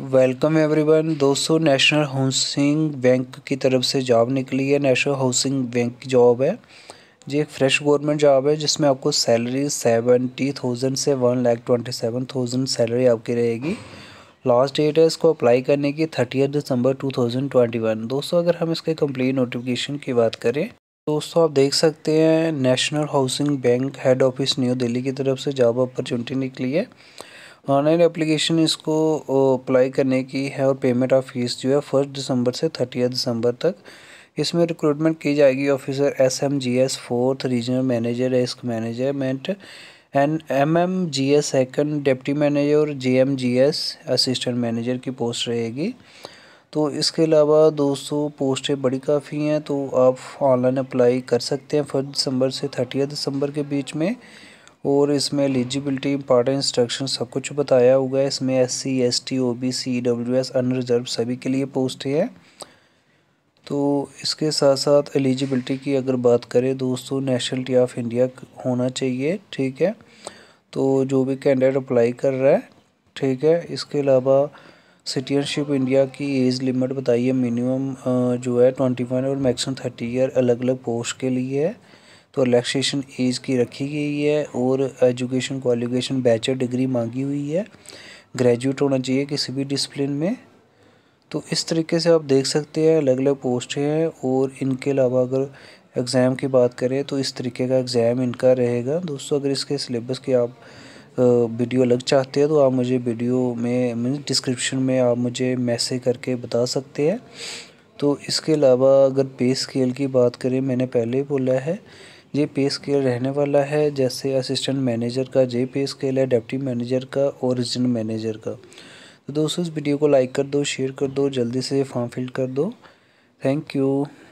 welcome everyone दोस्तों national housing bank की तरफ से जॉब निकली है नेशनल हाउसिंग बैंक की जॉब है ये एक फ्रेश गवर्नमेंट जॉब है जिसमें आपको सैलरी सेवेंटी थाउजेंड से one lakh twenty seven thousand salary आपकी रहेगी लास्ट डेट है इसको अप्लाई करने की थर्टी दिसंबर टू थाउजेंड ट्वेंटी वन दोस्तों अगर हम इसके कम्प्लीट नोटिफिकेशन की बात करें दोस्तों आप देख सकते हैं national housing bank head office New Delhi की तरफ से जॉब अपॉर्चुनिटी निकली है ऑनलाइन एप्लीकेशन इसको अप्लाई करने की है और पेमेंट ऑफ फीस जो है फर्स्ट दिसंबर से थर्टी दिसंबर तक इसमें रिक्रूटमेंट की जाएगी officer S M G S fourth regional manager risk management and M M G S second deputy manager और J M G S assistant manager की पोस्ट रहेगी तो इसके अलावा दोस्तों पोस्टें बड़ी काफ़ी हैं तो आप ऑनलाइन अप्लाई कर सकते हैं फर्स्ट दिसंबर से थर्टी दिसंबर के बीच में और इसमें एलिजिबिलिटी इंपॉर्टेंट इंस्ट्रक्शन सब कुछ बताया हुआ है इसमें S C S T O B C W S unreserved सभी के लिए पोस्ट है तो इसके साथ साथ एलिजिबिलिटी की अगर बात करें दोस्तों नेशनलिटी ऑफ इंडिया होना चाहिए ठीक है तो जो भी कैंडिडेट अप्लाई कर रहा है ठीक है इसके अलावा सिटीजनशिप इंडिया की एज लिमिट बताइए मिनिमम जो है ट्वेंटी वन और मैक्सिमम थर्टी ईयर अलग अलग पोस्ट के लिए है तो रिलैक्सेशन एज की रखी गई है और एजुकेशन क्वालिफिकेशन बैचलर डिग्री मांगी हुई है ग्रेजुएट होना चाहिए किसी भी डिसप्लिन में तो इस तरीके से आप देख सकते हैं अलग अलग पोस्ट हैं और इनके अलावा अगर एग्ज़ाम की बात करें तो इस तरीके का एग्ज़ाम इनका रहेगा दोस्तों अगर इसके सिलेबस की आप वीडियो अलग चाहते हैं तो आप मुझे वीडियो में मीन डिस्क्रिप्शन में आप मुझे मैसेज करके बता सकते हैं तो इसके अलावा अगर पे स्केल की बात करें मैंने पहले ही बोला है ये पे स्केल रहने वाला है जैसे असिस्टेंट मैनेजर का ये पे स्केल है डेप्टी मैनेजर का और रिजनल मैनेजर का तो दोस्तों इस वीडियो को लाइक कर दो शेयर कर दो जल्दी से फॉर्म फिल कर दो थैंक यू